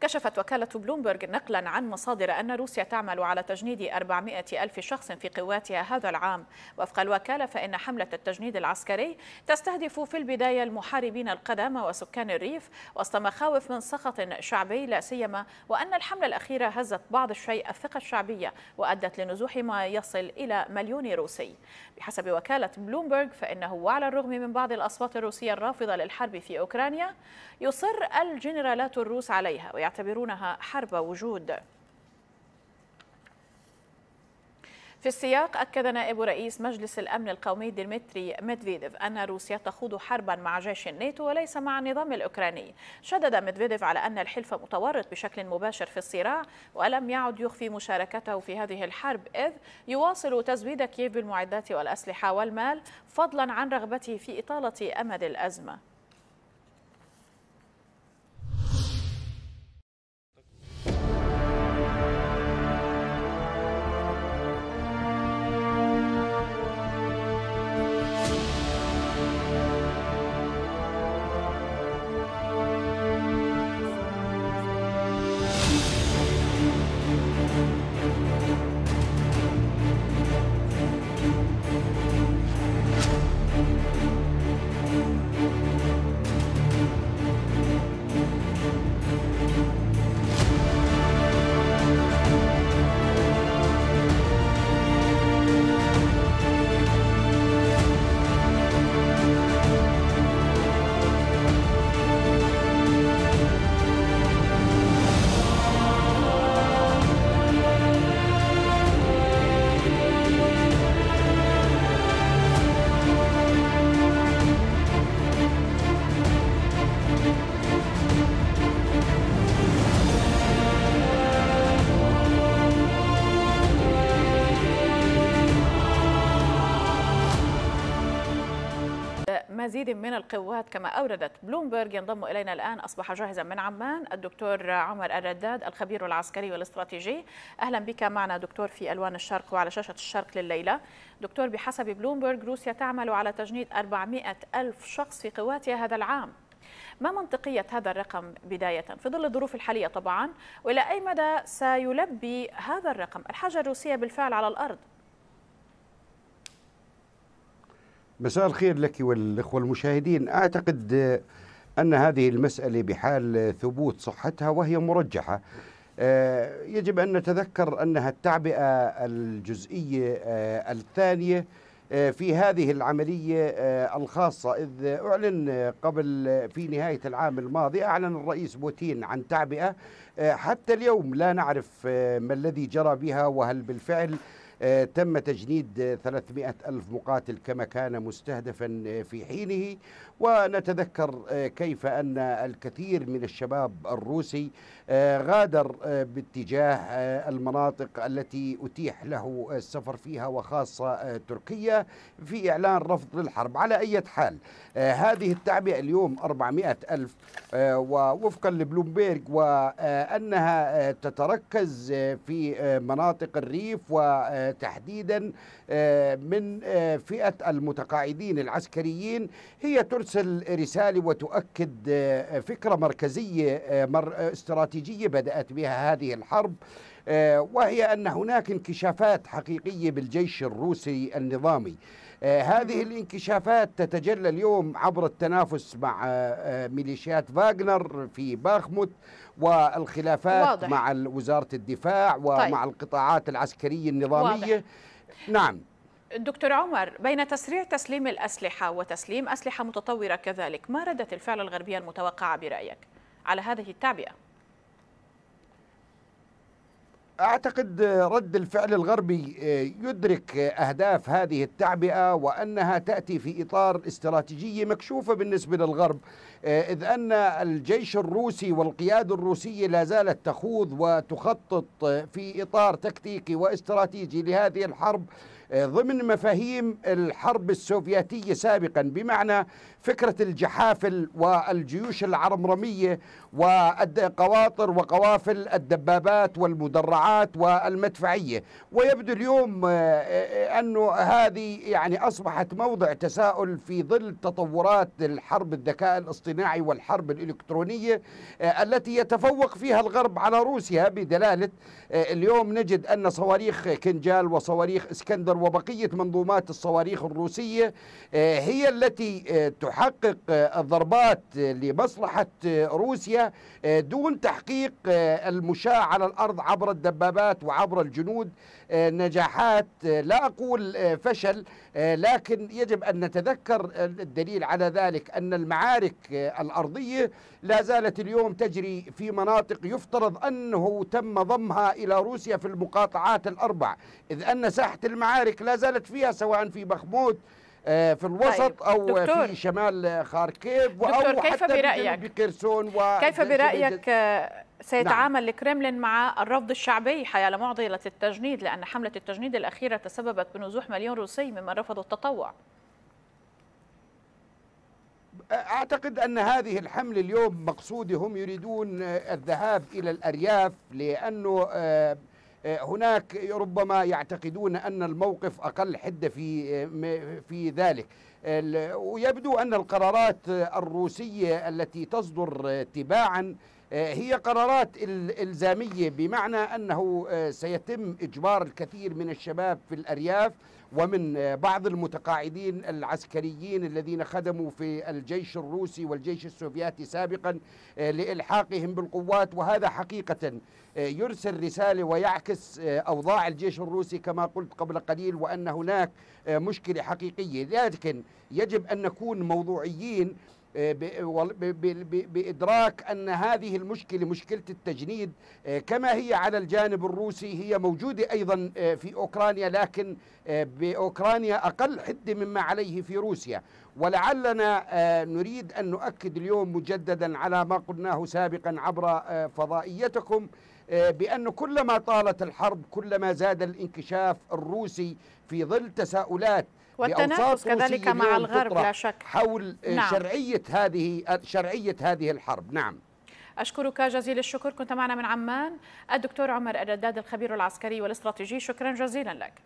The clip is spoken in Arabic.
كشفت وكالة بلومبرج نقلا عن مصادر أن روسيا تعمل على تجنيد 400 ألف شخص في قواتها هذا العام وفق الوكالة فإن حملة التجنيد العسكري تستهدف في البداية المحاربين القدامى وسكان الريف وسط مخاوف من سخط شعبي لا سيما وأن الحملة الأخيرة هزت بعض الشيء الثقة الشعبية وأدت لنزوح ما يصل إلى مليون روسي بحسب وكالة بلومبرج فإنه وعلى الرغم من بعض الأصوات الروسية الرافضة للحرب في أوكرانيا يصر الجنرالات الروس عليها ويعتبرونها حرب وجود في السياق أكد نائب رئيس مجلس الأمن القومي ديمتري ميدفيديف أن روسيا تخوض حربا مع جيش الناتو وليس مع النظام الأوكراني شدد ميدفيديف على أن الحلف متورط بشكل مباشر في الصراع ولم يعد يخفي مشاركته في هذه الحرب إذ يواصل تزويد كييف بالمعدات والأسلحة والمال فضلا عن رغبته في إطالة أمد الأزمة مزيد من القوات كما أوردت بلومبرج ينضم إلينا الآن أصبح جاهزا من عمان الدكتور عمر الرداد الخبير العسكري والاستراتيجي أهلا بك معنا دكتور في ألوان الشرق وعلى شاشة الشرق لليلة دكتور بحسب بلومبرج روسيا تعمل على تجنيد 400 ألف شخص في قواتها هذا العام ما منطقية هذا الرقم بداية في ظل الظروف الحالية طبعا وإلى أي مدى سيلبي هذا الرقم الحاجة الروسية بالفعل على الأرض مساء الخير لك والإخوة المشاهدين أعتقد أن هذه المسألة بحال ثبوت صحتها وهي مرجحة آه، يجب أن نتذكر أنها التعبئة الجزئية آه، الثانية آه، في هذه العملية الخاصة إذ أعلن قبل في نهاية العام الماضي أعلن الرئيس بوتين عن تعبئة حتى اليوم لا نعرف ما الذي جرى بها وهل بالفعل آه، تم تجنيد 300 ألف مقاتل كما كان مستهدفا آه، في حينه ونتذكر آه، كيف أن الكثير من الشباب الروسي غادر باتجاه المناطق التي أتيح له السفر فيها وخاصة تركيا في إعلان رفض للحرب على أي حال هذه التعبئة اليوم 400 ألف ووفقا لبلومبيرغ وأنها تتركز في مناطق الريف و تحديدا آه، من آه، فئة المتقاعدين العسكريين هي ترسل رسالة وتؤكد آه، فكرة مركزية استراتيجية بدأت بها هذه الحرب وهي أن هناك انكشافات حقيقية بالجيش الروسي النظامي آه، هذه الانكشافات تتجلى اليوم عبر التنافس مع آه، آه، ميليشيات فاغنر في باخموت والخلافات واضح. مع وزارة الدفاع ومع طيب. القطاعات العسكرية النظامية واضح. نعم دكتور عمر بين تسريع تسليم الأسلحة وتسليم أسلحة متطورة كذلك ما ردة الفعل الغربية المتوقعة برأيك على هذه التعبئة؟ أعتقد رد الفعل الغربي آه، يدرك أهداف هذه التعبئة وأنها تأتي في إطار استراتيجية مكشوفة بالنسبة للغرب آه، إذ أن الجيش الروسي والقيادة الروسية لا زالت تخوض وتخطط في إطار تكتيكي واستراتيجي لهذه الحرب آه، ضمن مفاهيم الحرب السوفيتية سابقا بمعنى فكرة الجحافل والجيوش العرمرمية والقواطر وقوافل الدبابات والمدرعات والمدفعية ويبدو اليوم آه، آه، أنه هذه يعني أصبحت موضع تساؤل في ظل تطورات الحرب الذكاء الاصطناعي والحرب الإلكترونية التي يتفوق فيها الغرب على روسيا بدلالة اليوم نجد أن صواريخ كنجال وصواريخ اسكندر وبقية منظومات الصواريخ الروسية آه، هي التي آه، تحقق آه، الضربات لمصلحة روسيا دون تحقيق المشاع على الأرض عبر الدبابات وعبر الجنود نجاحات لا أقول فشل لكن يجب أن نتذكر الدليل على ذلك أن المعارك الأرضية لا زالت اليوم تجري في مناطق يفترض أنه تم ضمها إلى روسيا في المقاطعات الأربع إذ أن ساحة المعارك المعارك لا زالت فيها سواء في بخموت آه، في الوسط طيب. او دكتور. في شمال خاركيف او كيف حتى برأيك بكرسون و كيف برأيك آه، سيتعامل نعم. الكرملين مع الرفض الشعبي حيال معضلة التجنيد لأن حملة التجنيد الأخيرة تسببت بنزوح مليون روسي ممن رفضوا التطوع أعتقد أن هذه الحملة اليوم مقصودهم يريدون الذهاب إلى الأرياف لأنه آه، آه، هناك ربما يعتقدون أن الموقف أقل حدة في آه، في ذلك ويبدو أن القرارات الروسية التي تصدر تباعا آه، هي قرارات إلزامية بمعنى أنه سيتم إجبار الكثير من الشباب في الأرياف ومن آه، بعض المتقاعدين العسكريين الذين خدموا في الجيش الروسي والجيش السوفياتي سابقا آه، لإلحاقهم بالقوات وهذا حقيقة آه، يرسل رسالة ويعكس أوضاع الجيش الروسي كما قلت قبل قليل وأن هناك مشكلة حقيقية لكن يجب أن نكون موضوعيين آه، بإدراك أن هذه المشكلة مشكلة التجنيد آه، كما هي على الجانب الروسي هي موجودة أيضا آه، في أوكرانيا لكن بأوكرانيا أقل حدة مما عليه في روسيا ولعلنا نريد أن نؤكد اليوم مجددا على ما قلناه سابقا عبر فضائيتكم بأن كلما طالت الحرب كلما زاد الانكشاف الروسي في ظل تساؤلات والتنافس كذلك مع الغرب لا شك حول نعم. شرعية هذه شرعية هذه الحرب نعم أشكرك جزيل الشكر كنت معنا من عمان الدكتور عمر الرداد الخبير العسكري والاستراتيجي شكرا جزيلا لك